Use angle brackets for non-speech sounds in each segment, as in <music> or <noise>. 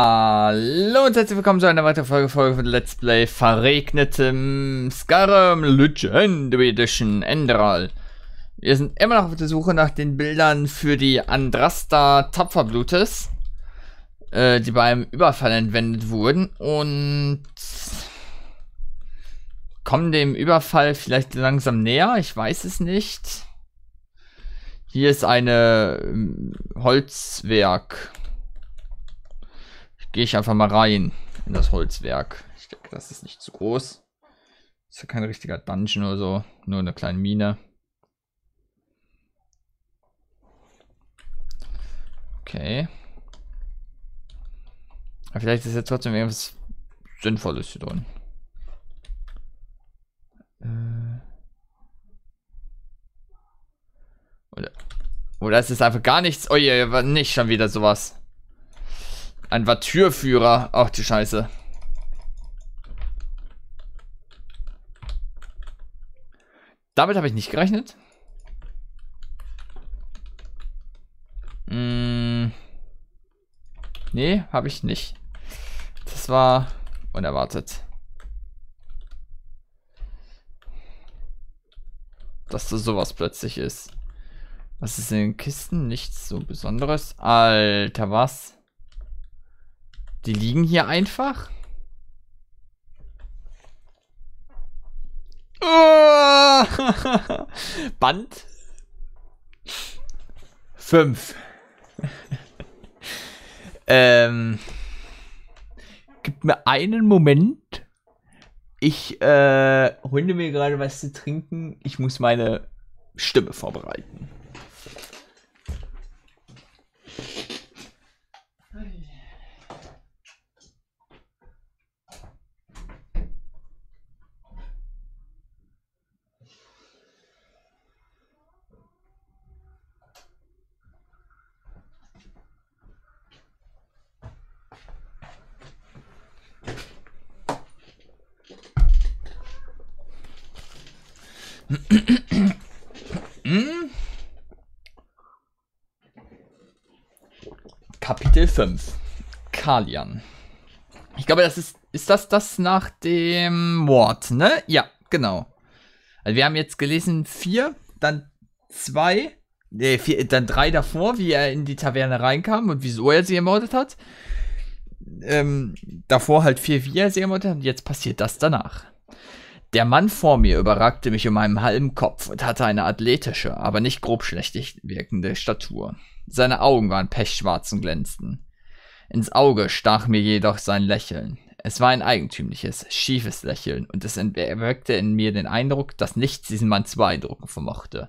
Hallo und herzlich willkommen zu einer weiteren Folge, Folge von Let's Play Verregnetem Skyrim Legendary Edition Enderal. Wir sind immer noch auf der Suche nach den Bildern für die Andrasta Tapferblutes, äh, die bei einem Überfall entwendet wurden und kommen dem Überfall vielleicht langsam näher, ich weiß es nicht. Hier ist eine ähm, Holzwerk gehe ich einfach mal rein in das Holzwerk. Ich denke, das ist nicht zu groß. ist ja kein richtiger Dungeon oder so, nur eine kleine Mine. Okay. Aber vielleicht ist jetzt trotzdem irgendwas Sinnvolles hier drin. Äh. Oder, oder es ist einfach gar nichts. Oh je, nicht schon wieder sowas. Ein Wartürführer. Ach die Scheiße. Damit habe ich nicht gerechnet. Hm. Nee, habe ich nicht. Das war unerwartet. Dass da sowas plötzlich ist. Was ist in den Kisten? Nichts so Besonderes. Alter, was? was? Die liegen hier einfach. Ah! <laughs> Band 5. <laughs> ähm, gib mir einen Moment. Ich äh, hole mir gerade was zu trinken. Ich muss meine Stimme vorbereiten. Hm? Kapitel 5. Kalian. Ich glaube, das ist. Ist das das nach dem Wort, ne? Ja, genau. Also wir haben jetzt gelesen 4, dann 2, nee, vier, dann 3 davor, wie er in die Taverne reinkam und wieso er sie ermordet hat. Ähm, davor halt 4, wie er sie ermordet hat. Und jetzt passiert das danach. Der Mann vor mir überragte mich um meinen halben Kopf und hatte eine athletische, aber nicht grobschlächtig wirkende Statur. Seine Augen waren pechschwarz und glänzten. Ins Auge stach mir jedoch sein Lächeln. Es war ein eigentümliches, schiefes Lächeln, und es erweckte in mir den Eindruck, dass nichts diesen Mann zu beeindrucken vermochte.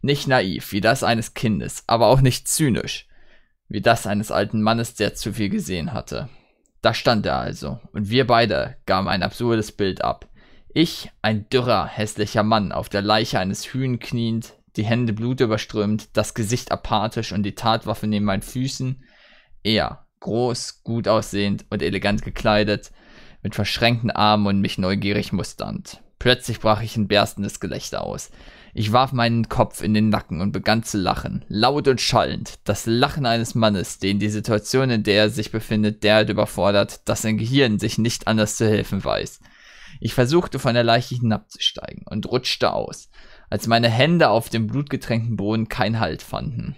Nicht naiv, wie das eines Kindes, aber auch nicht zynisch, wie das eines alten Mannes, der zu viel gesehen hatte. Da stand er also, und wir beide gaben ein absurdes Bild ab, ich, ein dürrer, hässlicher Mann, auf der Leiche eines Hühn kniend, die Hände blutüberströmt, das Gesicht apathisch und die Tatwaffe neben meinen Füßen. Er, groß, gut aussehend und elegant gekleidet, mit verschränkten Armen und mich neugierig musternd. Plötzlich brach ich in berstendes Gelächter aus. Ich warf meinen Kopf in den Nacken und begann zu lachen, laut und schallend. Das Lachen eines Mannes, den die Situation, in der er sich befindet, derart überfordert, dass sein Gehirn sich nicht anders zu helfen weiß. Ich versuchte von der Leiche hinabzusteigen und rutschte aus, als meine Hände auf dem blutgetränkten Boden keinen Halt fanden.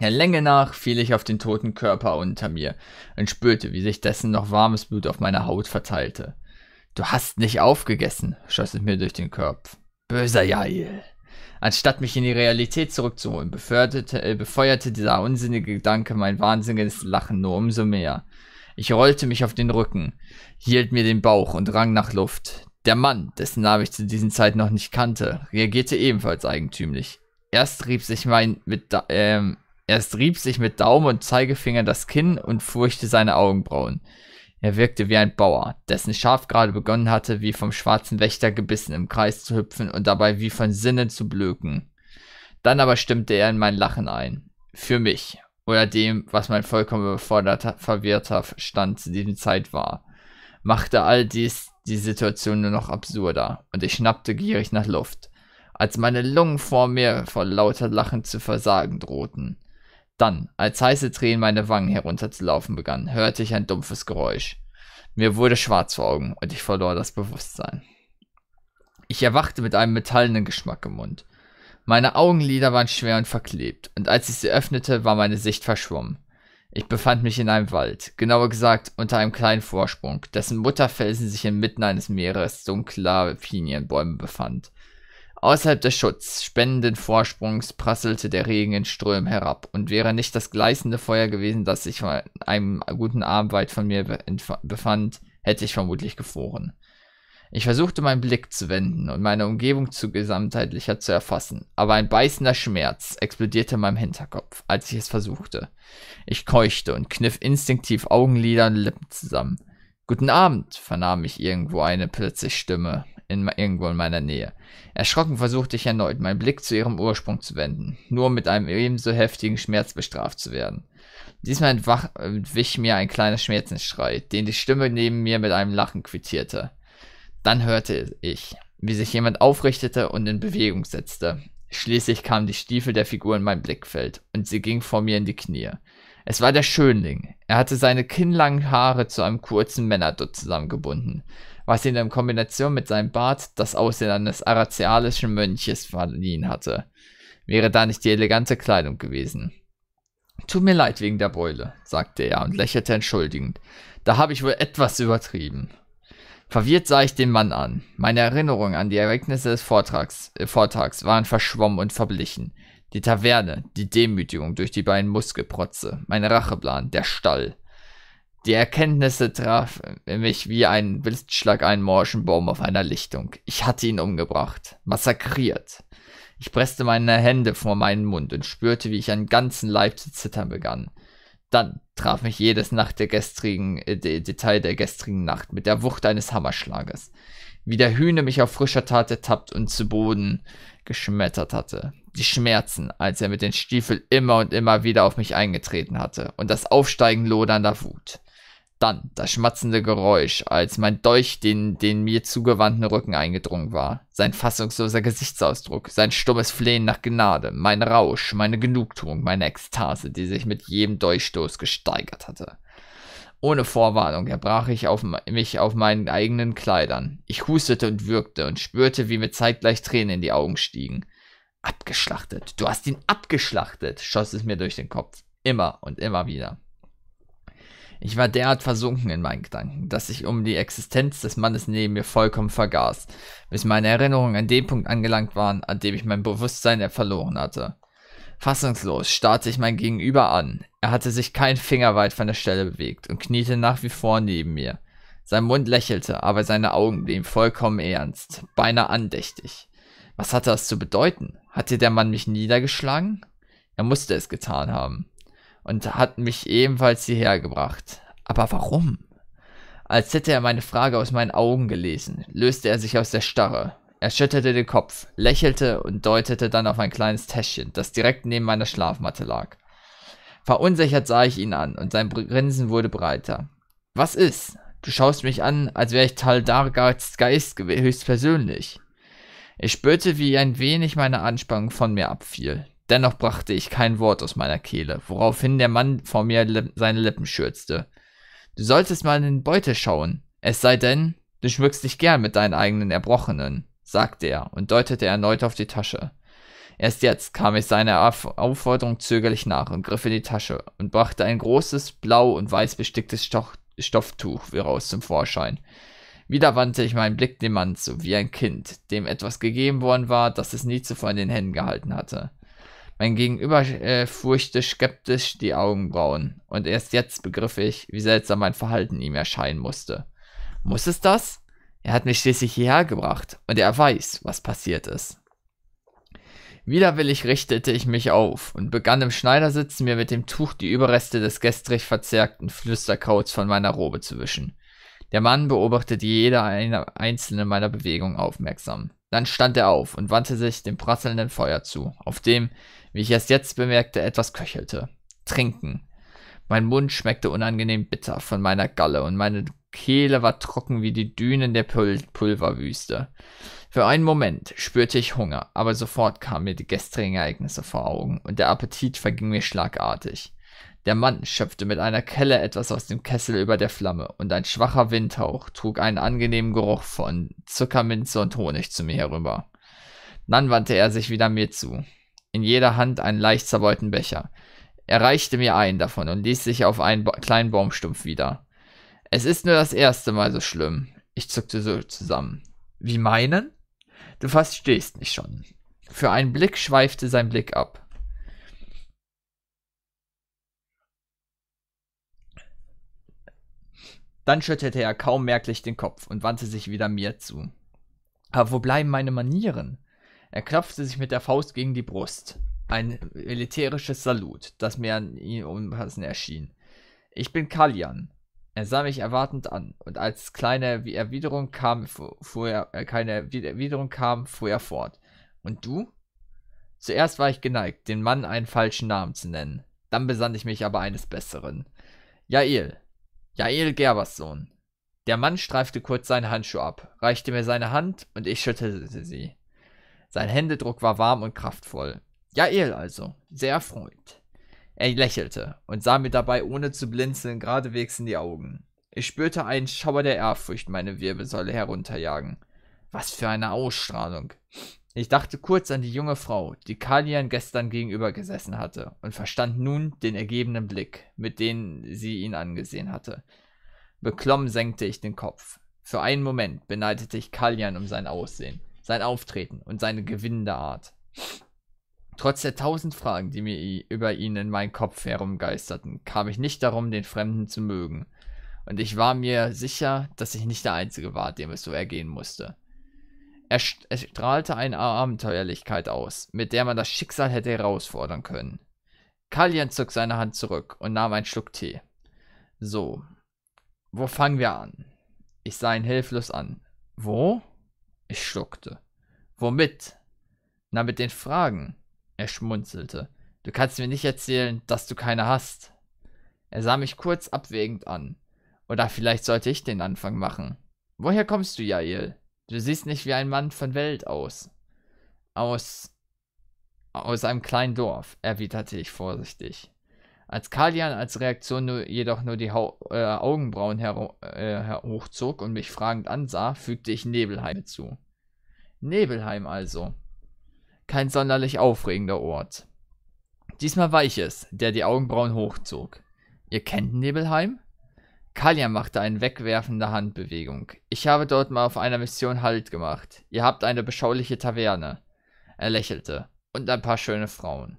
Der Länge nach fiel ich auf den toten Körper unter mir und spürte, wie sich dessen noch warmes Blut auf meiner Haut verteilte. Du hast nicht aufgegessen, schoss es mir durch den Kopf. Böser Jail. Anstatt mich in die Realität zurückzuholen, äh, befeuerte dieser unsinnige Gedanke mein wahnsinniges Lachen nur umso mehr. Ich rollte mich auf den Rücken, hielt mir den Bauch und rang nach Luft. Der Mann, dessen Namen ich zu dieser Zeit noch nicht kannte, reagierte ebenfalls eigentümlich. Erst rieb sich mein mit da ähm, erst rieb sich mit Daumen und Zeigefinger das Kinn und furchte seine Augenbrauen. Er wirkte wie ein Bauer, dessen Schaf gerade begonnen hatte, wie vom schwarzen Wächter gebissen im Kreis zu hüpfen und dabei wie von Sinnen zu blöken. Dann aber stimmte er in mein Lachen ein. Für mich, oder dem, was mein vollkommen überforderter, verwirrter Stand zu diesem Zeit war, machte all dies die Situation nur noch absurder und ich schnappte gierig nach Luft, als meine Lungen vor mir vor lauter Lachen zu versagen drohten. Dann, als heiße Tränen meine Wangen herunterzulaufen begannen, hörte ich ein dumpfes Geräusch. Mir wurde schwarz vor Augen und ich verlor das Bewusstsein. Ich erwachte mit einem metallenen Geschmack im Mund. Meine Augenlider waren schwer und verklebt, und als ich sie öffnete, war meine Sicht verschwommen. Ich befand mich in einem Wald, genauer gesagt unter einem kleinen Vorsprung, dessen Mutterfelsen sich inmitten eines Meeres dunkler Pinienbäume befand. Außerhalb des Schutz spendenden Vorsprungs prasselte der Regen in Strömen herab, und wäre nicht das gleißende Feuer gewesen, das sich von einem guten Arm weit von mir befand, hätte ich vermutlich gefroren. Ich versuchte meinen Blick zu wenden und meine Umgebung zu gesamtheitlicher zu erfassen, aber ein beißender Schmerz explodierte in meinem Hinterkopf, als ich es versuchte. Ich keuchte und kniff instinktiv Augenlider und Lippen zusammen. Guten Abend, vernahm ich irgendwo eine plötzliche Stimme, in, irgendwo in meiner Nähe. Erschrocken versuchte ich erneut, meinen Blick zu ihrem Ursprung zu wenden, nur mit einem ebenso heftigen Schmerz bestraft zu werden. Diesmal entwich mir ein kleiner Schmerzensschrei, den die Stimme neben mir mit einem Lachen quittierte. Dann hörte ich, wie sich jemand aufrichtete und in Bewegung setzte. Schließlich kamen die Stiefel der Figur in mein Blickfeld und sie ging vor mir in die Knie. Es war der Schönling. Er hatte seine kinnlangen Haare zu einem kurzen Männerdutt zusammengebunden, was ihn in Kombination mit seinem Bart das Aussehen eines arazialischen Mönches verliehen hatte. Wäre da nicht die elegante Kleidung gewesen. Tut mir leid wegen der Beule, sagte er und lächelte entschuldigend. Da habe ich wohl etwas übertrieben. Verwirrt sah ich den Mann an. Meine Erinnerungen an die Ereignisse des Vortrags, äh, Vortrags waren verschwommen und verblichen. Die Taverne, die Demütigung durch die beiden Muskelprotze, mein Racheplan, der Stall. Die Erkenntnisse trafen mich wie ein Blitzschlag einen morschen Baum auf einer Lichtung. Ich hatte ihn umgebracht, massakriert. Ich presste meine Hände vor meinen Mund und spürte, wie ich an ganzen Leib zu zittern begann. Dann traf mich jedes Nacht der gestrigen, äh, Detail der gestrigen Nacht mit der Wucht eines Hammerschlages, wie der Hühne mich auf frischer Tat ertappt und zu Boden geschmettert hatte. Die Schmerzen, als er mit den Stiefeln immer und immer wieder auf mich eingetreten hatte und das Aufsteigen lodernder Wut dann das schmatzende Geräusch, als mein Dolch den, den mir zugewandten Rücken eingedrungen war. Sein fassungsloser Gesichtsausdruck, sein stummes Flehen nach Gnade, mein Rausch, meine Genugtuung, meine Ekstase, die sich mit jedem Dolchstoß gesteigert hatte. Ohne Vorwarnung erbrach ich auf, mich auf meinen eigenen Kleidern. Ich hustete und würgte und spürte, wie mir zeitgleich Tränen in die Augen stiegen. Abgeschlachtet, du hast ihn abgeschlachtet, schoss es mir durch den Kopf. Immer und immer wieder. Ich war derart versunken in meinen Gedanken, dass ich um die Existenz des Mannes neben mir vollkommen vergaß, bis meine Erinnerungen an den Punkt angelangt waren, an dem ich mein Bewusstsein verloren hatte. Fassungslos starrte ich mein Gegenüber an. Er hatte sich kein Finger weit von der Stelle bewegt und kniete nach wie vor neben mir. Sein Mund lächelte, aber seine Augen blieben vollkommen ernst, beinahe andächtig. Was hatte das zu bedeuten? Hatte der Mann mich niedergeschlagen? Er musste es getan haben und hat mich ebenfalls hierher gebracht. Aber warum? Als hätte er meine Frage aus meinen Augen gelesen, löste er sich aus der Starre. Er schüttelte den Kopf, lächelte und deutete dann auf ein kleines Täschchen, das direkt neben meiner Schlafmatte lag. Verunsichert sah ich ihn an und sein Grinsen wurde breiter. Was ist? Du schaust mich an, als wäre ich Taldargards Geist höchstpersönlich. Ich spürte, wie ein wenig meine Anspannung von mir abfiel. Dennoch brachte ich kein Wort aus meiner Kehle, woraufhin der Mann vor mir lip seine Lippen schürzte. Du solltest mal in den Beutel schauen, es sei denn, du schmückst dich gern mit deinen eigenen Erbrochenen, sagte er und deutete erneut auf die Tasche. Erst jetzt kam ich seiner Aufforderung zögerlich nach und griff in die Tasche und brachte ein großes, blau und weiß besticktes Stoch Stofftuch heraus zum Vorschein. Wieder wandte ich meinen Blick dem Mann zu, wie ein Kind, dem etwas gegeben worden war, das es nie zuvor in den Händen gehalten hatte. Mein Gegenüber äh, furchte skeptisch die Augenbrauen, und erst jetzt begriff ich, wie seltsam mein Verhalten ihm erscheinen musste. Muss es das? Er hat mich schließlich hierher gebracht, und er weiß, was passiert ist. Widerwillig richtete ich mich auf und begann im Schneidersitz mir mit dem Tuch die Überreste des gestrig verzerrten Flüsterkrauts von meiner Robe zu wischen. Der Mann beobachtete jede einzelne meiner Bewegungen aufmerksam. Dann stand er auf und wandte sich dem prasselnden Feuer zu, auf dem, wie ich erst jetzt bemerkte, etwas köchelte. Trinken. Mein Mund schmeckte unangenehm bitter von meiner Galle und meine Kehle war trocken wie die Dünen der Pul Pulverwüste. Für einen Moment spürte ich Hunger, aber sofort kamen mir die gestrigen Ereignisse vor Augen und der Appetit verging mir schlagartig. Der Mann schöpfte mit einer Kelle etwas aus dem Kessel über der Flamme, und ein schwacher Windhauch trug einen angenehmen Geruch von Zuckerminze und Honig zu mir herüber. Dann wandte er sich wieder mir zu in jeder Hand einen leicht zerbeuten Becher. Er reichte mir einen davon und ließ sich auf einen kleinen Baumstumpf wieder. Es ist nur das erste Mal so schlimm. Ich zuckte so zusammen. Wie meinen? Du verstehst mich schon. Für einen Blick schweifte sein Blick ab. Dann schüttelte er kaum merklich den Kopf und wandte sich wieder mir zu. Aber wo bleiben meine Manieren? Er klopfte sich mit der Faust gegen die Brust. Ein militärisches Salut, das mir an ihn unpassend erschien. Ich bin Kalian. Er sah mich erwartend an, und als keine Erwiderung kam, fuhr er, äh, keine Erwiderung kam, fuhr er fort. Und du? Zuerst war ich geneigt, den Mann einen falschen Namen zu nennen. Dann besann ich mich aber eines Besseren. Jael. Jael Gerberssohn. Der Mann streifte kurz seinen Handschuh ab, reichte mir seine Hand und ich schüttelte sie. Sein Händedruck war warm und kraftvoll. Jael also, sehr erfreut. Er lächelte und sah mir dabei ohne zu blinzeln geradewegs in die Augen. Ich spürte einen Schauer der Ehrfurcht meine Wirbelsäule herunterjagen. Was für eine Ausstrahlung. Ich dachte kurz an die junge Frau, die Kalian gestern gegenüber gesessen hatte, und verstand nun den ergebenen Blick, mit dem sie ihn angesehen hatte. Beklommen senkte ich den Kopf. Für einen Moment beneidete ich Kalian um sein Aussehen sein Auftreten und seine gewinnende Art. Trotz der tausend Fragen, die mir über ihn in meinen Kopf herumgeisterten, kam ich nicht darum, den Fremden zu mögen. Und ich war mir sicher, dass ich nicht der Einzige war, dem es so ergehen musste. Er, st er strahlte eine Abenteuerlichkeit aus, mit der man das Schicksal hätte herausfordern können. Kallian zog seine Hand zurück und nahm einen Schluck Tee. So, wo fangen wir an? Ich sah ihn hilflos an. Wo? Ich schluckte. Womit? Na, mit den Fragen. Er schmunzelte. Du kannst mir nicht erzählen, dass du keine hast. Er sah mich kurz abwägend an. Oder vielleicht sollte ich den Anfang machen. Woher kommst du, Jael? Du siehst nicht wie ein Mann von Welt aus. Aus. aus einem kleinen Dorf, erwiderte ich vorsichtig. Als Kalian als Reaktion nur, jedoch nur die ha äh, Augenbrauen äh, hochzog und mich fragend ansah, fügte ich Nebelheim zu. Nebelheim also. Kein sonderlich aufregender Ort. Diesmal war ich es, der die Augenbrauen hochzog. Ihr kennt Nebelheim? Kalian machte eine wegwerfende Handbewegung. Ich habe dort mal auf einer Mission Halt gemacht. Ihr habt eine beschauliche Taverne. Er lächelte. Und ein paar schöne Frauen.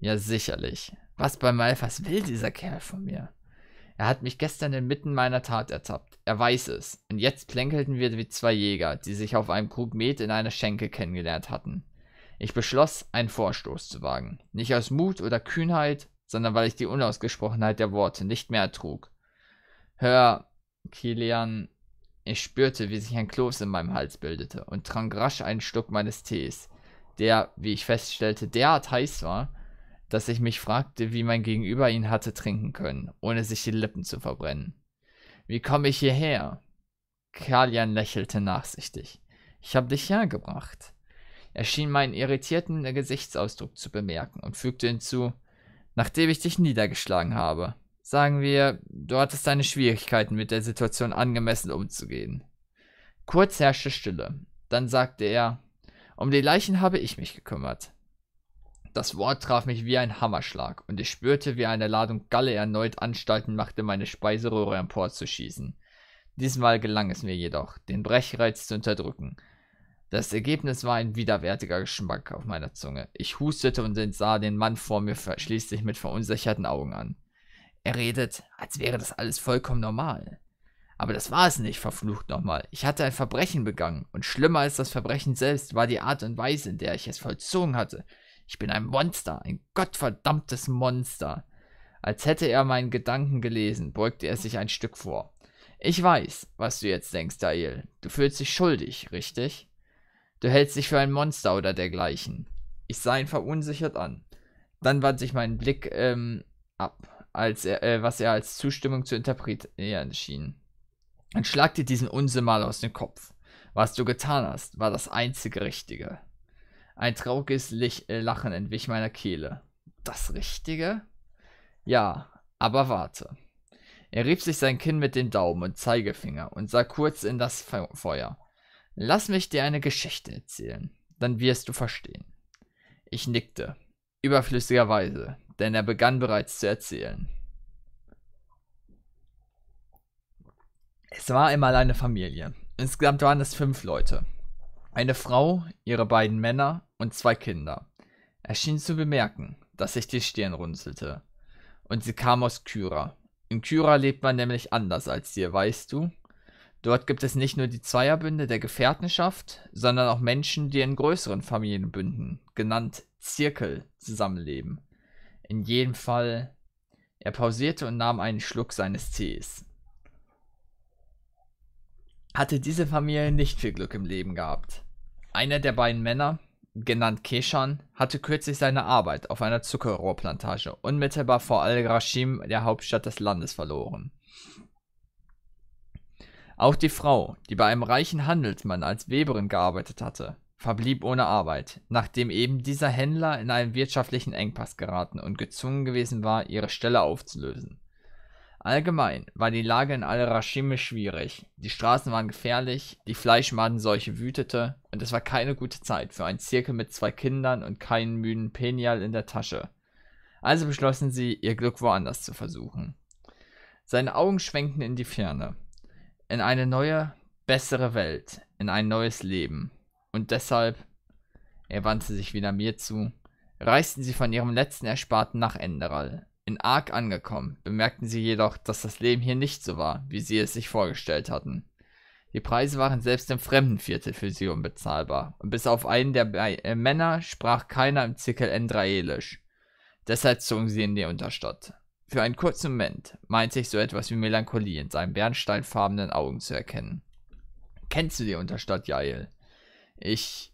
Ja, sicherlich. Was beim Malf, will dieser Kerl von mir? Er hat mich gestern inmitten meiner Tat ertappt. Er weiß es. Und jetzt plänkelten wir wie zwei Jäger, die sich auf einem Krug Met in einer Schenke kennengelernt hatten. Ich beschloss, einen Vorstoß zu wagen. Nicht aus Mut oder Kühnheit, sondern weil ich die Unausgesprochenheit der Worte nicht mehr ertrug. Hör, Kilian, ich spürte, wie sich ein Kloß in meinem Hals bildete und trank rasch einen Schluck meines Tees, der, wie ich feststellte, derart heiß war, dass ich mich fragte, wie mein Gegenüber ihn hatte trinken können, ohne sich die Lippen zu verbrennen. Wie komme ich hierher? Kalian lächelte nachsichtig. Ich habe dich hergebracht. Er schien meinen irritierten Gesichtsausdruck zu bemerken und fügte hinzu, nachdem ich dich niedergeschlagen habe. Sagen wir, du hattest deine Schwierigkeiten mit der Situation angemessen umzugehen. Kurz herrschte Stille. Dann sagte er, um die Leichen habe ich mich gekümmert. Das Wort traf mich wie ein Hammerschlag, und ich spürte, wie eine Ladung Galle erneut Anstalten machte, meine Speiseröhre emporzuschießen. Diesmal gelang es mir jedoch, den Brechreiz zu unterdrücken. Das Ergebnis war ein widerwärtiger Geschmack auf meiner Zunge. Ich hustete und sah den Mann vor mir schließlich mit verunsicherten Augen an. Er redet, als wäre das alles vollkommen normal. Aber das war es nicht, verflucht nochmal. Ich hatte ein Verbrechen begangen, und schlimmer als das Verbrechen selbst war die Art und Weise, in der ich es vollzogen hatte. Ich bin ein Monster, ein gottverdammtes Monster. Als hätte er meinen Gedanken gelesen, beugte er sich ein Stück vor. Ich weiß, was du jetzt denkst, Dael. Du fühlst dich schuldig, richtig? Du hältst dich für ein Monster oder dergleichen. Ich sah ihn verunsichert an. Dann wandte ich meinen Blick ähm, ab, als er, äh, was er als Zustimmung zu interpretieren schien. Dann schlag dir diesen Unsinn mal aus dem Kopf. Was du getan hast, war das einzige Richtige. Ein trauriges äh, Lachen entwich meiner Kehle. Das Richtige? Ja, aber warte. Er rieb sich sein Kinn mit dem Daumen und Zeigefinger und sah kurz in das Fe Feuer. Lass mich dir eine Geschichte erzählen, dann wirst du verstehen. Ich nickte, überflüssigerweise, denn er begann bereits zu erzählen. Es war einmal eine Familie. Insgesamt waren es fünf Leute. Eine Frau, ihre beiden Männer und zwei Kinder. Er schien zu bemerken, dass sich die Stirn runzelte. Und sie kam aus Kyra. In Kyra lebt man nämlich anders als dir, weißt du? Dort gibt es nicht nur die Zweierbünde der Gefährtenschaft, sondern auch Menschen, die in größeren Familienbünden, genannt Zirkel, zusammenleben. In jedem Fall. Er pausierte und nahm einen Schluck seines Tees hatte diese Familie nicht viel Glück im Leben gehabt. Einer der beiden Männer, genannt Keshan, hatte kürzlich seine Arbeit auf einer Zuckerrohrplantage unmittelbar vor Al-Rashim, der Hauptstadt des Landes, verloren. Auch die Frau, die bei einem reichen Handelsmann als Weberin gearbeitet hatte, verblieb ohne Arbeit, nachdem eben dieser Händler in einen wirtschaftlichen Engpass geraten und gezwungen gewesen war, ihre Stelle aufzulösen. Allgemein war die Lage in Al-Rashim schwierig. Die Straßen waren gefährlich, die Fleischmadenseuche wütete und es war keine gute Zeit für einen Zirkel mit zwei Kindern und keinen müden Penial in der Tasche. Also beschlossen sie, ihr Glück woanders zu versuchen. Seine Augen schwenkten in die Ferne. In eine neue, bessere Welt, in ein neues Leben. Und deshalb, er wandte sich wieder mir zu, reisten sie von ihrem letzten Ersparten nach Enderal, in Ark angekommen, bemerkten sie jedoch, dass das Leben hier nicht so war, wie sie es sich vorgestellt hatten. Die Preise waren selbst im fremden Viertel für sie unbezahlbar, und bis auf einen der äh, Männer sprach keiner im Zirkel Endraelisch. Deshalb zogen sie in die Unterstadt. Für einen kurzen Moment meinte ich so etwas wie Melancholie in seinen bernsteinfarbenen Augen zu erkennen. Kennst du die Unterstadt, Jael? Ich.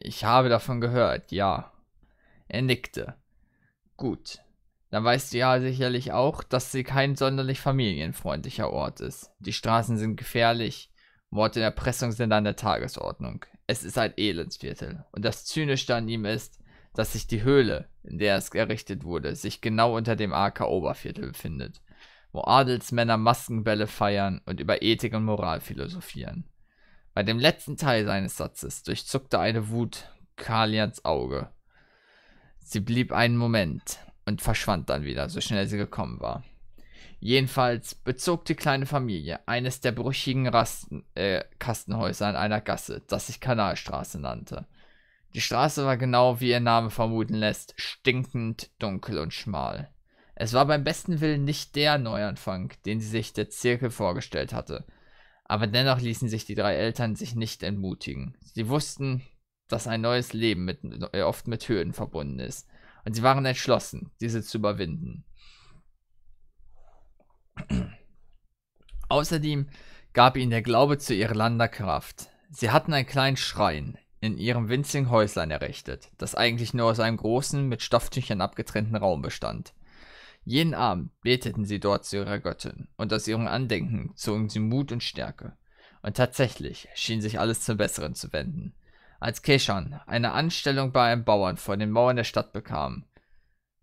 ich habe davon gehört, ja. Er nickte. Gut, dann weißt du ja sicherlich auch, dass sie kein sonderlich familienfreundlicher Ort ist. Die Straßen sind gefährlich, Morde und Erpressung sind an der Tagesordnung. Es ist ein Elendsviertel. Und das Zynische an ihm ist, dass sich die Höhle, in der es errichtet wurde, sich genau unter dem AK-Oberviertel befindet, wo Adelsmänner Maskenbälle feiern und über Ethik und Moral philosophieren. Bei dem letzten Teil seines Satzes durchzuckte eine Wut Kalians Auge. Sie blieb einen Moment, und verschwand dann wieder, so schnell sie gekommen war. Jedenfalls bezog die kleine Familie eines der brüchigen Rasten, äh, Kastenhäuser in einer Gasse, das sich Kanalstraße nannte. Die Straße war genau, wie ihr Name vermuten lässt, stinkend, dunkel und schmal. Es war beim besten Willen nicht der Neuanfang, den sie sich der Zirkel vorgestellt hatte. Aber dennoch ließen sich die drei Eltern sich nicht entmutigen. Sie wussten, dass ein neues Leben mit, äh, oft mit Höhen verbunden ist. Und sie waren entschlossen, diese zu überwinden. Außerdem gab ihnen der Glaube zu Irlander Kraft. Sie hatten einen kleinen Schrein in ihrem winzigen Häuslein errichtet, das eigentlich nur aus einem großen, mit Stofftüchern abgetrennten Raum bestand. Jeden Abend beteten sie dort zu ihrer Göttin, und aus ihrem Andenken zogen sie Mut und Stärke. Und tatsächlich schien sich alles zum Besseren zu wenden als Keschan eine Anstellung bei einem Bauern vor den Mauern der Stadt bekam.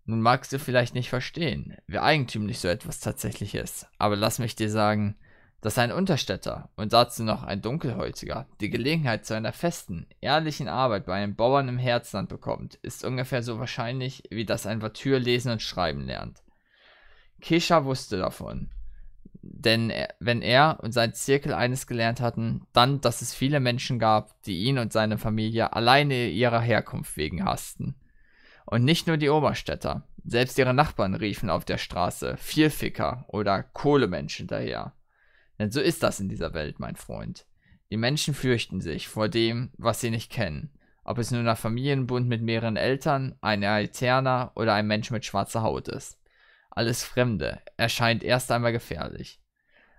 Nun magst du vielleicht nicht verstehen, wie eigentümlich so etwas tatsächlich ist, aber lass mich dir sagen, dass ein Unterstädter und dazu noch ein Dunkelhäutiger die Gelegenheit zu einer festen, ehrlichen Arbeit bei einem Bauern im Herzland bekommt, ist ungefähr so wahrscheinlich, wie dass ein Vatür lesen und schreiben lernt. Kesha wusste davon denn er, wenn er und sein Zirkel eines gelernt hatten, dann, dass es viele Menschen gab, die ihn und seine Familie alleine ihrer Herkunft wegen hassten. Und nicht nur die Oberstädter, selbst ihre Nachbarn riefen auf der Straße Vierficker oder Kohlemenschen daher. Denn so ist das in dieser Welt, mein Freund. Die Menschen fürchten sich vor dem, was sie nicht kennen. Ob es nun ein Familienbund mit mehreren Eltern, ein Eterner oder ein Mensch mit schwarzer Haut ist. Alles Fremde erscheint erst einmal gefährlich.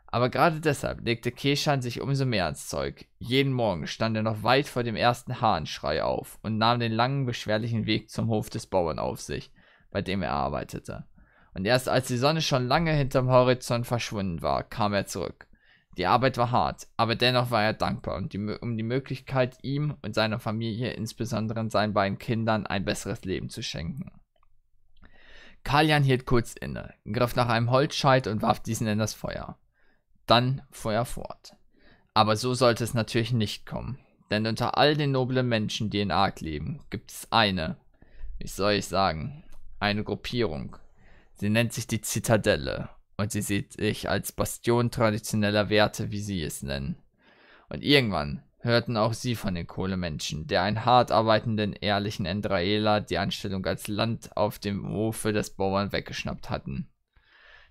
Aber gerade deshalb legte Keshan sich umso mehr ans Zeug. Jeden Morgen stand er noch weit vor dem ersten Hahnschrei auf und nahm den langen, beschwerlichen Weg zum Hof des Bauern auf sich, bei dem er arbeitete. Und erst als die Sonne schon lange hinterm Horizont verschwunden war, kam er zurück. Die Arbeit war hart, aber dennoch war er dankbar um die, um die Möglichkeit, ihm und seiner Familie, insbesondere seinen beiden Kindern, ein besseres Leben zu schenken. Kalian hielt kurz inne, griff nach einem Holzscheit und warf diesen in das Feuer. Dann Feuer fort. Aber so sollte es natürlich nicht kommen. Denn unter all den noblen Menschen, die in Ark leben, gibt es eine, wie soll ich sagen, eine Gruppierung. Sie nennt sich die Zitadelle und sie sieht sich als Bastion traditioneller Werte, wie sie es nennen. Und irgendwann hörten auch sie von den Kohlemenschen, der einen hart arbeitenden, ehrlichen Endraela die Anstellung als Land auf dem Hofe des Bauern weggeschnappt hatten.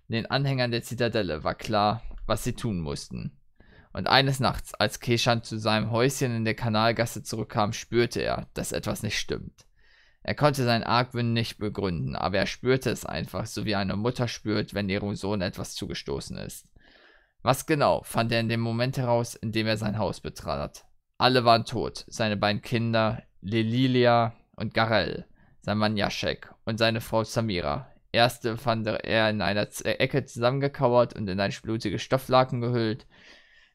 Den Anhängern der Zitadelle war klar, was sie tun mussten. Und eines Nachts, als Keshan zu seinem Häuschen in der Kanalgasse zurückkam, spürte er, dass etwas nicht stimmt. Er konnte seinen Argwinn nicht begründen, aber er spürte es einfach, so wie eine Mutter spürt, wenn ihrem Sohn etwas zugestoßen ist. Was genau fand er in dem Moment heraus, in dem er sein Haus betrat. Alle waren tot, seine beiden Kinder, Lelilia und Garel, sein Mann Jaschek und seine Frau Samira. Erste fand er in einer äh, Ecke zusammengekauert und in ein blutiges Stofflaken gehüllt.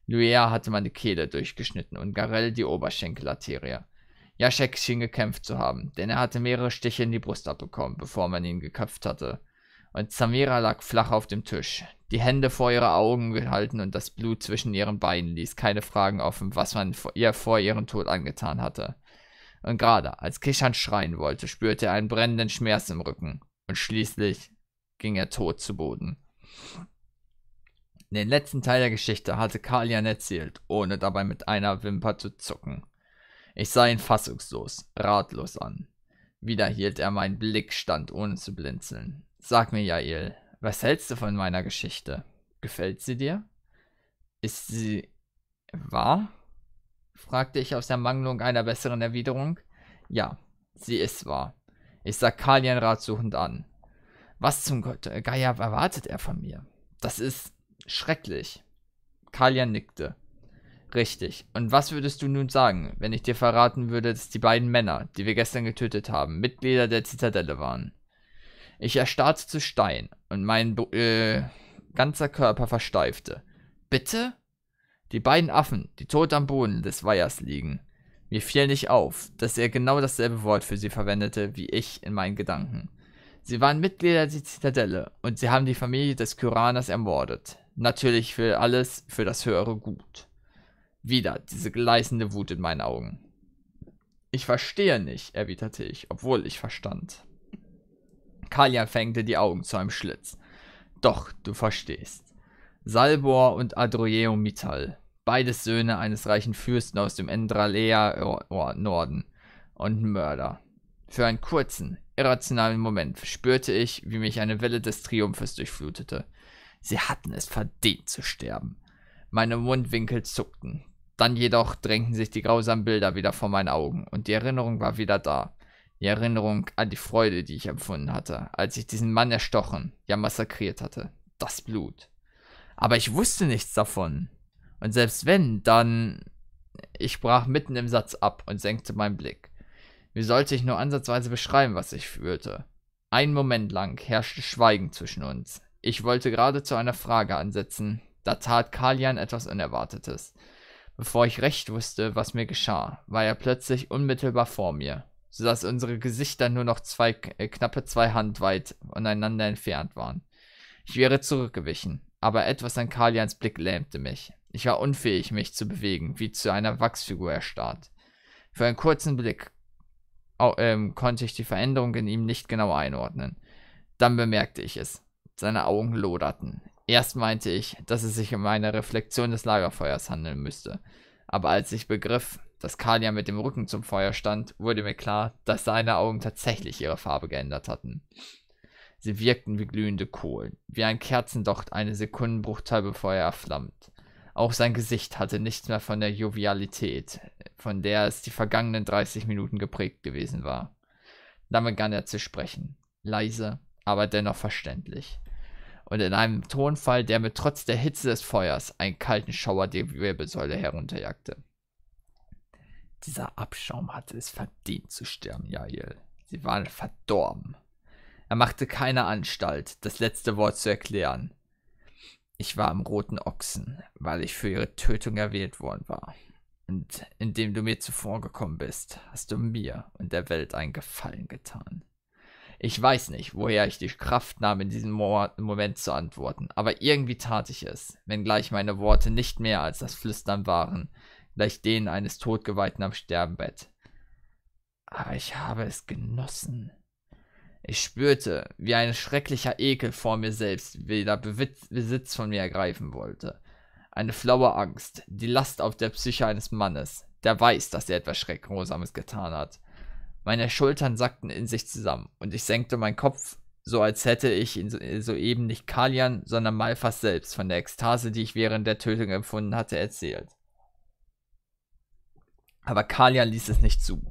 Luia hatte meine Kehle durchgeschnitten und Garel die Oberschenkelarterie. Jaschek schien gekämpft zu haben, denn er hatte mehrere Stiche in die Brust abbekommen, bevor man ihn geköpft hatte. Und Samira lag flach auf dem Tisch die Hände vor ihre Augen gehalten und das Blut zwischen ihren Beinen ließ keine Fragen offen, was man ihr vor ihrem Tod angetan hatte. Und gerade als Kishan schreien wollte, spürte er einen brennenden Schmerz im Rücken und schließlich ging er tot zu Boden. Den letzten Teil der Geschichte hatte Kalian erzählt, ohne dabei mit einer Wimper zu zucken. Ich sah ihn fassungslos, ratlos an. Wieder hielt er meinen Blick stand, ohne zu blinzeln. Sag mir, Jael, was hältst du von meiner Geschichte? Gefällt sie dir? Ist sie wahr? fragte ich aus Ermangelung einer besseren Erwiderung. Ja, sie ist wahr. Ich sah Kalian ratsuchend an. Was zum Gott, äh, Geier erwartet er von mir? Das ist schrecklich. Kalian nickte. Richtig. Und was würdest du nun sagen, wenn ich dir verraten würde, dass die beiden Männer, die wir gestern getötet haben, Mitglieder der Zitadelle waren? Ich erstarrte zu Stein und mein äh, ganzer Körper versteifte. Bitte? Die beiden Affen, die tot am Boden des Weihers liegen. Mir fiel nicht auf, dass er genau dasselbe Wort für sie verwendete wie ich in meinen Gedanken. Sie waren Mitglieder der Zitadelle und sie haben die Familie des Kyraners ermordet. Natürlich für alles, für das höhere Gut. Wieder diese gleißende Wut in meinen Augen. Ich verstehe nicht, erwiderte ich, obwohl ich verstand. Kalja fängte die Augen zu einem Schlitz. Doch, du verstehst. Salbor und Adroeo Mital, beides Söhne eines reichen Fürsten aus dem Endralea-Norden und Mörder. Für einen kurzen, irrationalen Moment spürte ich, wie mich eine Welle des Triumphes durchflutete. Sie hatten es verdient zu sterben. Meine Mundwinkel zuckten. Dann jedoch drängten sich die grausamen Bilder wieder vor meinen Augen und die Erinnerung war wieder da die Erinnerung an die Freude, die ich empfunden hatte, als ich diesen Mann erstochen, ja massakriert hatte. Das Blut. Aber ich wusste nichts davon. Und selbst wenn, dann... Ich brach mitten im Satz ab und senkte meinen Blick. Wie sollte ich nur ansatzweise beschreiben, was ich fühlte? Einen Moment lang herrschte Schweigen zwischen uns. Ich wollte gerade zu einer Frage ansetzen, da tat Kalian etwas Unerwartetes. Bevor ich recht wusste, was mir geschah, war er plötzlich unmittelbar vor mir sodass unsere Gesichter nur noch zwei, äh, knappe zwei Hand weit voneinander entfernt waren. Ich wäre zurückgewichen, aber etwas an Kalians Blick lähmte mich. Ich war unfähig, mich zu bewegen, wie zu einer Wachsfigur erstarrt. Für einen kurzen Blick oh, ähm, konnte ich die Veränderung in ihm nicht genau einordnen. Dann bemerkte ich es. Seine Augen loderten. Erst meinte ich, dass es sich um eine Reflexion des Lagerfeuers handeln müsste. Aber als ich begriff, dass Kalia mit dem Rücken zum Feuer stand, wurde mir klar, dass seine Augen tatsächlich ihre Farbe geändert hatten. Sie wirkten wie glühende Kohlen, wie ein Kerzendocht eine Sekundenbruchteil bevor er erflammt. Auch sein Gesicht hatte nichts mehr von der Jovialität, von der es die vergangenen 30 Minuten geprägt gewesen war. Dann begann er zu sprechen, leise, aber dennoch verständlich. Und in einem Tonfall, der mir trotz der Hitze des Feuers einen kalten Schauer die Wirbelsäule herunterjagte. Dieser Abschaum hatte es verdient zu sterben, Jael. Sie waren verdorben. Er machte keine Anstalt, das letzte Wort zu erklären. Ich war im roten Ochsen, weil ich für ihre Tötung erwählt worden war. Und indem du mir zuvor gekommen bist, hast du mir und der Welt einen Gefallen getan. Ich weiß nicht, woher ich die Kraft nahm, in diesem Mo Moment zu antworten, aber irgendwie tat ich es, wenngleich meine Worte nicht mehr als das Flüstern waren, gleich denen eines Todgeweihten am Sterbenbett. Aber ich habe es genossen. Ich spürte, wie ein schrecklicher Ekel vor mir selbst wieder Besitz von mir ergreifen wollte. Eine flaue Angst, die Last auf der Psyche eines Mannes, der weiß, dass er etwas Schreckgrosames getan hat. Meine Schultern sackten in sich zusammen und ich senkte meinen Kopf, so als hätte ich soeben nicht Kalian, sondern Malfas selbst von der Ekstase, die ich während der Tötung empfunden hatte, erzählt. Aber Kalian ließ es nicht zu.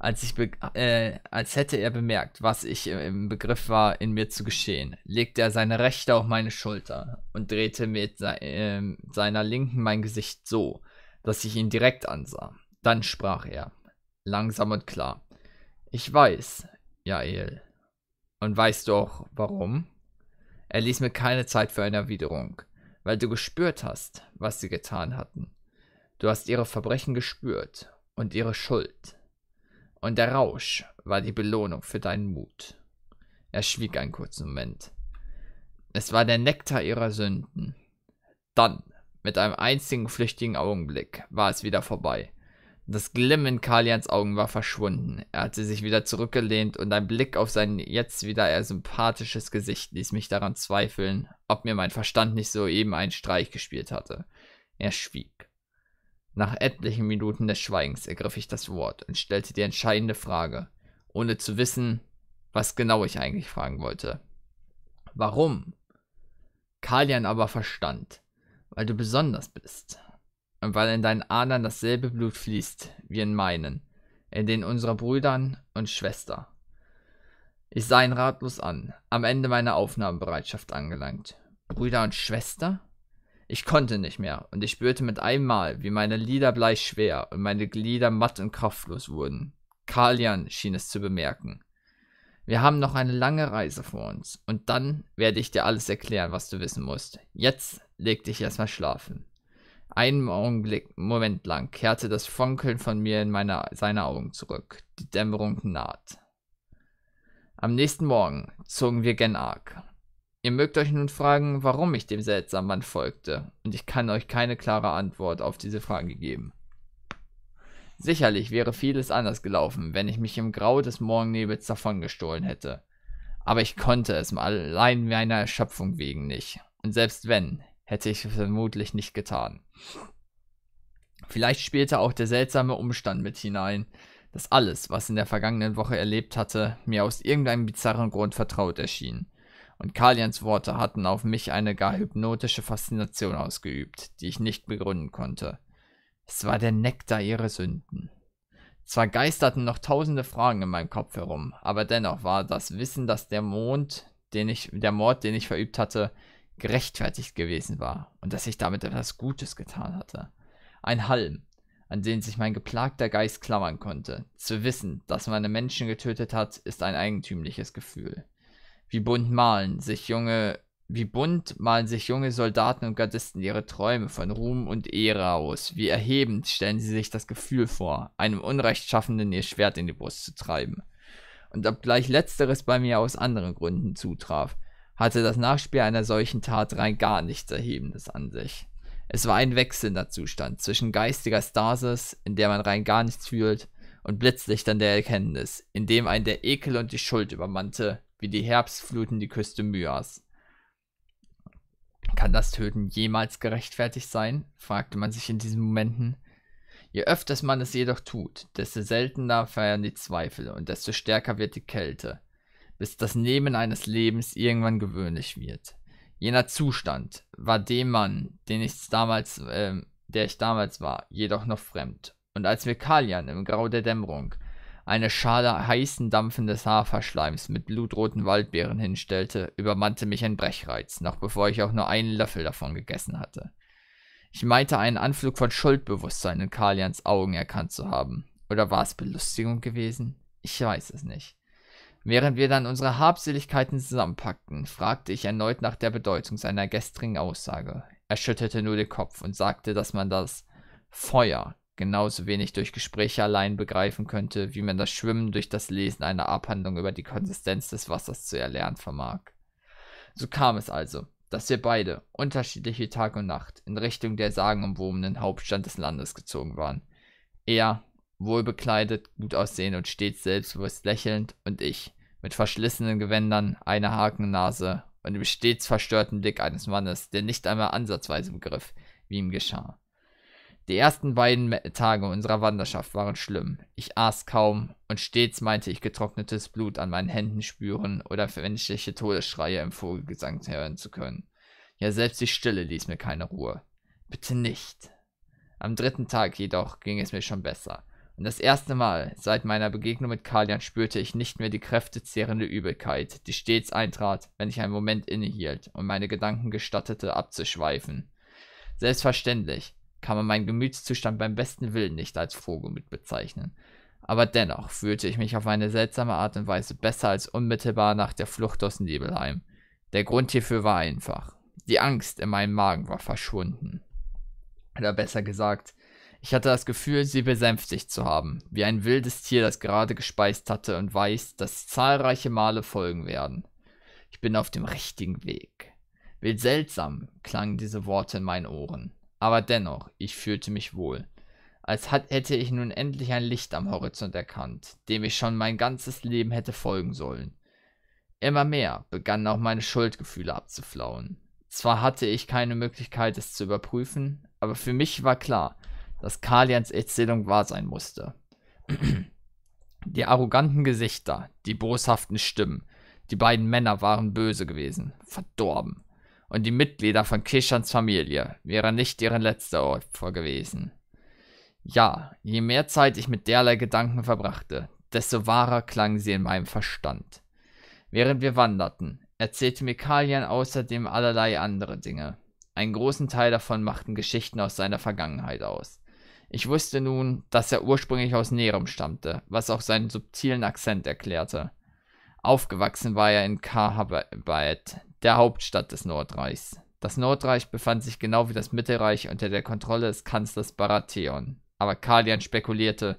Als, ich äh, als hätte er bemerkt, was ich im Begriff war, in mir zu geschehen, legte er seine rechte auf meine Schulter und drehte mit se äh, seiner linken mein Gesicht so, dass ich ihn direkt ansah. Dann sprach er, langsam und klar. Ich weiß, Jael. Und weißt du auch, warum? Er ließ mir keine Zeit für eine Erwiderung, weil du gespürt hast, was sie getan hatten. Du hast ihre Verbrechen gespürt und ihre Schuld. Und der Rausch war die Belohnung für deinen Mut. Er schwieg einen kurzen Moment. Es war der Nektar ihrer Sünden. Dann, mit einem einzigen flüchtigen Augenblick, war es wieder vorbei. Das Glimmen in Kalians Augen war verschwunden. Er hatte sich wieder zurückgelehnt und ein Blick auf sein jetzt wieder eher sympathisches Gesicht ließ mich daran zweifeln, ob mir mein Verstand nicht soeben einen Streich gespielt hatte. Er schwieg. Nach etlichen Minuten des Schweigens ergriff ich das Wort und stellte die entscheidende Frage, ohne zu wissen, was genau ich eigentlich fragen wollte. Warum? Kalian aber verstand, weil du besonders bist und weil in deinen Adern dasselbe Blut fließt wie in meinen, in den unserer Brüdern und Schwester. Ich sah ihn ratlos an, am Ende meiner Aufnahmebereitschaft angelangt. Brüder und Schwester? Ich konnte nicht mehr, und ich spürte mit einem Mal, wie meine Lider bleichschwer und meine Glieder matt und kraftlos wurden. Kalian schien es zu bemerken. Wir haben noch eine lange Reise vor uns, und dann werde ich dir alles erklären, was du wissen musst. Jetzt leg dich erstmal schlafen. Einen Augenblick, Moment lang kehrte das Funkeln von mir in meine, seine Augen zurück. Die Dämmerung naht. Am nächsten Morgen zogen wir Gen Ark. Ihr mögt euch nun fragen, warum ich dem seltsamen Mann folgte, und ich kann euch keine klare Antwort auf diese Frage geben. Sicherlich wäre vieles anders gelaufen, wenn ich mich im Grau des Morgennebels davongestohlen hätte. Aber ich konnte es allein meiner Erschöpfung wegen nicht. Und selbst wenn, hätte ich es vermutlich nicht getan. Vielleicht spielte auch der seltsame Umstand mit hinein, dass alles, was in der vergangenen Woche erlebt hatte, mir aus irgendeinem bizarren Grund vertraut erschien und Kalians Worte hatten auf mich eine gar hypnotische Faszination ausgeübt, die ich nicht begründen konnte. Es war der Nektar ihrer Sünden. Zwar geisterten noch tausende Fragen in meinem Kopf herum, aber dennoch war das Wissen, dass der Mond, den ich, der Mord, den ich verübt hatte, gerechtfertigt gewesen war und dass ich damit etwas Gutes getan hatte. Ein Halm, an den sich mein geplagter Geist klammern konnte. Zu wissen, dass man einen Menschen getötet hat, ist ein eigentümliches Gefühl. Wie bunt malen sich junge, wie bunt malen sich junge Soldaten und Gardisten ihre Träume von Ruhm und Ehre aus. Wie erhebend stellen sie sich das Gefühl vor, einem Unrechtschaffenden ihr Schwert in die Brust zu treiben. Und obgleich letzteres bei mir aus anderen Gründen zutraf, hatte das Nachspiel einer solchen Tat rein gar nichts Erhebendes an sich. Es war ein wechselnder Zustand zwischen geistiger Stasis, in der man rein gar nichts fühlt, und Blitzlichtern der Erkenntnis, in dem ein der Ekel und die Schuld übermannte, wie die Herbstfluten die Küste Myas. Kann das Töten jemals gerechtfertigt sein? fragte man sich in diesen Momenten. Je öfters man es jedoch tut, desto seltener feiern die Zweifel und desto stärker wird die Kälte, bis das Nehmen eines Lebens irgendwann gewöhnlich wird. Jener Zustand war dem Mann, den ich damals, äh, der ich damals war, jedoch noch fremd. Und als wir Kalian im Grau der Dämmerung eine Schale heißen, dampfendes Haferschleims mit blutroten Waldbeeren hinstellte, übermannte mich ein Brechreiz, noch bevor ich auch nur einen Löffel davon gegessen hatte. Ich meinte einen Anflug von Schuldbewusstsein in Kalians Augen erkannt zu haben. Oder war es Belustigung gewesen? Ich weiß es nicht. Während wir dann unsere Habseligkeiten zusammenpackten, fragte ich erneut nach der Bedeutung seiner gestrigen Aussage. Er schüttelte nur den Kopf und sagte, dass man das Feuer genauso wenig durch Gespräche allein begreifen könnte, wie man das Schwimmen durch das Lesen einer Abhandlung über die Konsistenz des Wassers zu erlernen vermag. So kam es also, dass wir beide, unterschiedliche Tag und Nacht, in Richtung der sagenumwobenen Hauptstadt des Landes gezogen waren. Er, wohlbekleidet, gut aussehend und stets selbstbewusst lächelnd, und ich, mit verschlissenen Gewändern, einer Hakennase und dem stets verstörten Blick eines Mannes, der nicht einmal ansatzweise begriff, wie ihm geschah. Die ersten beiden Tage unserer Wanderschaft waren schlimm. Ich aß kaum und stets meinte ich getrocknetes Blut an meinen Händen spüren oder menschliche Todesschreie im Vogelgesang hören zu können. Ja, selbst die Stille ließ mir keine Ruhe. Bitte nicht. Am dritten Tag jedoch ging es mir schon besser. Und das erste Mal seit meiner Begegnung mit Kalian spürte ich nicht mehr die kräftezehrende Übelkeit, die stets eintrat, wenn ich einen Moment innehielt und meine Gedanken gestattete, abzuschweifen. Selbstverständlich kann man meinen Gemütszustand beim besten Willen nicht als Vogel mit bezeichnen. Aber dennoch fühlte ich mich auf eine seltsame Art und Weise besser als unmittelbar nach der Flucht aus Nebelheim. Der Grund hierfür war einfach. Die Angst in meinem Magen war verschwunden. Oder besser gesagt, ich hatte das Gefühl, sie besänftigt zu haben, wie ein wildes Tier, das gerade gespeist hatte und weiß, dass zahlreiche Male folgen werden. Ich bin auf dem richtigen Weg. Wie seltsam klangen diese Worte in meinen Ohren. Aber dennoch, ich fühlte mich wohl. Als hätte ich nun endlich ein Licht am Horizont erkannt, dem ich schon mein ganzes Leben hätte folgen sollen. Immer mehr begannen auch meine Schuldgefühle abzuflauen. Zwar hatte ich keine Möglichkeit, es zu überprüfen, aber für mich war klar, dass Kalians Erzählung wahr sein musste. <clears throat> die arroganten Gesichter, die boshaften Stimmen, die beiden Männer waren böse gewesen, verdorben und die Mitglieder von Kishans Familie wäre nicht ihren letzte Opfer gewesen. Ja, je mehr Zeit ich mit derlei Gedanken verbrachte, desto wahrer klangen sie in meinem Verstand. Während wir wanderten, erzählte mir Kalian außerdem allerlei andere Dinge. Einen großen Teil davon machten Geschichten aus seiner Vergangenheit aus. Ich wusste nun, dass er ursprünglich aus Nerum stammte, was auch seinen subtilen Akzent erklärte. Aufgewachsen war er in Kahabaet, der Hauptstadt des Nordreichs. Das Nordreich befand sich genau wie das Mittelreich unter der Kontrolle des Kanzlers Baratheon. Aber Kalian spekulierte,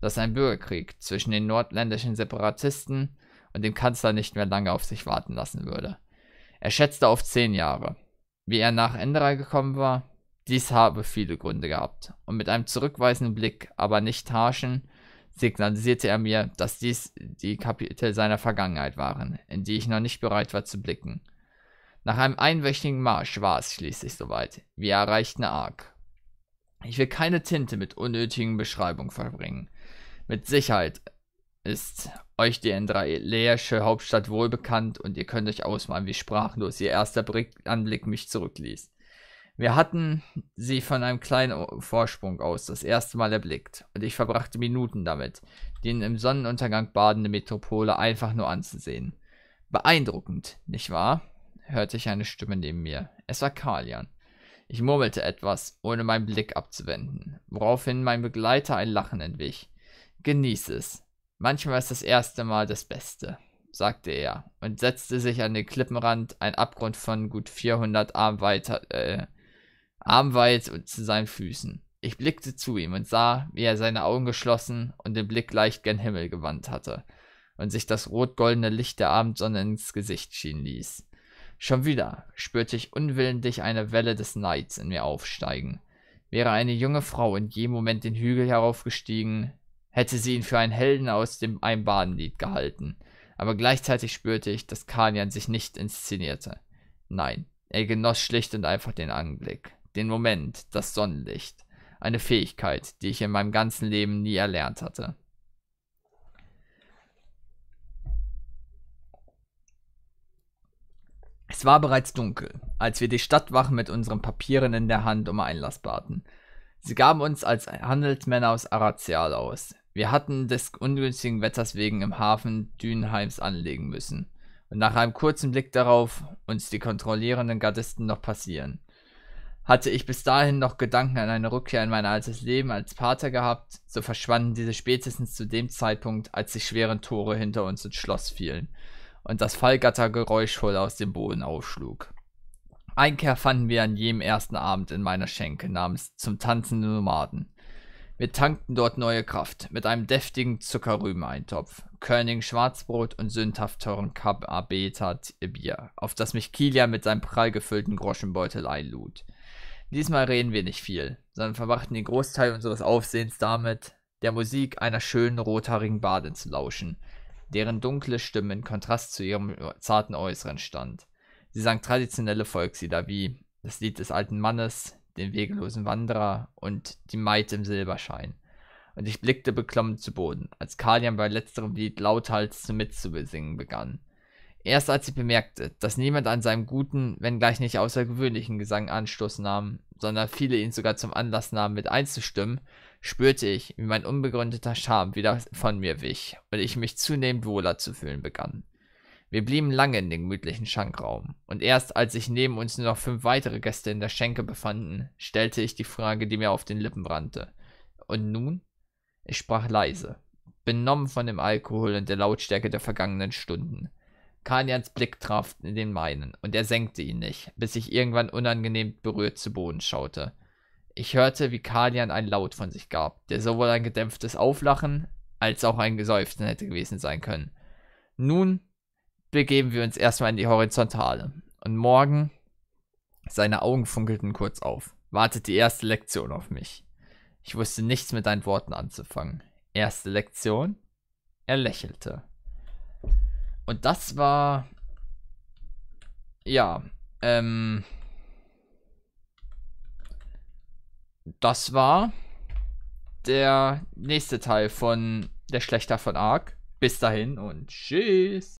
dass ein Bürgerkrieg zwischen den nordländischen Separatisten und dem Kanzler nicht mehr lange auf sich warten lassen würde. Er schätzte auf zehn Jahre. Wie er nach Enderai gekommen war, dies habe viele Gründe gehabt. Und mit einem zurückweisenden Blick, aber nicht harschen, signalisierte er mir, dass dies die Kapitel seiner Vergangenheit waren, in die ich noch nicht bereit war zu blicken. Nach einem einwöchigen Marsch war es schließlich soweit. Wir erreichten Ark. Ich will keine Tinte mit unnötigen Beschreibungen verbringen. Mit Sicherheit ist euch die endraeleische Hauptstadt wohlbekannt und ihr könnt euch ausmalen, wie sprachlos ihr erster Anblick mich zurückließ. Wir hatten sie von einem kleinen Vorsprung aus das erste Mal erblickt und ich verbrachte Minuten damit, den im Sonnenuntergang badende Metropole einfach nur anzusehen. Beeindruckend, nicht wahr? hörte ich eine Stimme neben mir. Es war Kalian. Ich murmelte etwas, ohne meinen Blick abzuwenden, woraufhin mein Begleiter ein Lachen entwich. Genieß es. Manchmal ist das erste Mal das Beste, sagte er und setzte sich an den Klippenrand, ein Abgrund von gut 400 Arm weit, äh, Arm weit zu seinen Füßen. Ich blickte zu ihm und sah, wie er seine Augen geschlossen und den Blick leicht gen Himmel gewandt hatte und sich das rot-goldene Licht der Abendsonne ins Gesicht schienen ließ. Schon wieder spürte ich unwillentlich eine Welle des Neids in mir aufsteigen. Wäre eine junge Frau in jedem Moment den Hügel heraufgestiegen, hätte sie ihn für einen Helden aus dem Einbadenlied gehalten. Aber gleichzeitig spürte ich, dass Kanian sich nicht inszenierte. Nein, er genoss schlicht und einfach den Anblick, den Moment, das Sonnenlicht. Eine Fähigkeit, die ich in meinem ganzen Leben nie erlernt hatte. Es war bereits dunkel, als wir die Stadtwache mit unseren Papieren in der Hand um Einlass baten. Sie gaben uns als Handelsmänner aus Arazial aus. Wir hatten des ungünstigen Wetters wegen im Hafen Dünheims anlegen müssen und nach einem kurzen Blick darauf uns die kontrollierenden Gardisten noch passieren. Hatte ich bis dahin noch Gedanken an eine Rückkehr in mein altes Leben als Pater gehabt, so verschwanden diese spätestens zu dem Zeitpunkt, als die schweren Tore hinter uns ins Schloss fielen und das Fallgatter geräuschvoll aus dem Boden aufschlug. Einkehr fanden wir an jedem ersten Abend in meiner Schenke namens Zum tanzenden Nomaden. Wir tankten dort neue Kraft mit einem deftigen Zuckerrübeneintopf, Körning Schwarzbrot und sündhaft teuren Kababeta Bier, auf das mich Kilian mit seinem prall gefüllten Groschenbeutel einlud. Diesmal reden wir nicht viel, sondern verbrachten den Großteil unseres Aufsehens damit, der Musik einer schönen rothaarigen Badin zu lauschen, deren dunkle Stimme in Kontrast zu ihrem zarten Äußeren stand. Sie sang traditionelle Volkslieder wie das Lied des alten Mannes, den wegelosen Wanderer und die Maid im Silberschein. Und ich blickte beklommen zu Boden, als Kalian bei letzterem Lied lauthals mitzubesingen begann. Erst als ich bemerkte, dass niemand an seinem guten, wenngleich nicht außergewöhnlichen Gesang Anstoß nahm, sondern viele ihn sogar zum Anlass nahmen, mit einzustimmen, spürte ich, wie mein unbegründeter Charme wieder von mir wich und ich mich zunehmend wohler zu fühlen begann. Wir blieben lange in dem gemütlichen Schankraum, und erst als sich neben uns nur noch fünf weitere Gäste in der Schenke befanden, stellte ich die Frage, die mir auf den Lippen brannte. Und nun? Ich sprach leise, benommen von dem Alkohol und der Lautstärke der vergangenen Stunden. Kanyans Blick traf in den meinen, und er senkte ihn nicht, bis ich irgendwann unangenehm berührt zu Boden schaute. Ich hörte, wie Kalian einen Laut von sich gab, der sowohl ein gedämpftes Auflachen als auch ein Geseufzen hätte gewesen sein können. Nun begeben wir uns erstmal in die Horizontale. Und morgen, seine Augen funkelten kurz auf, wartet die erste Lektion auf mich. Ich wusste nichts mit deinen Worten anzufangen. Erste Lektion? Er lächelte. Und das war. Ja, ähm. das war der nächste Teil von Der Schlechter von Ark. Bis dahin und tschüss.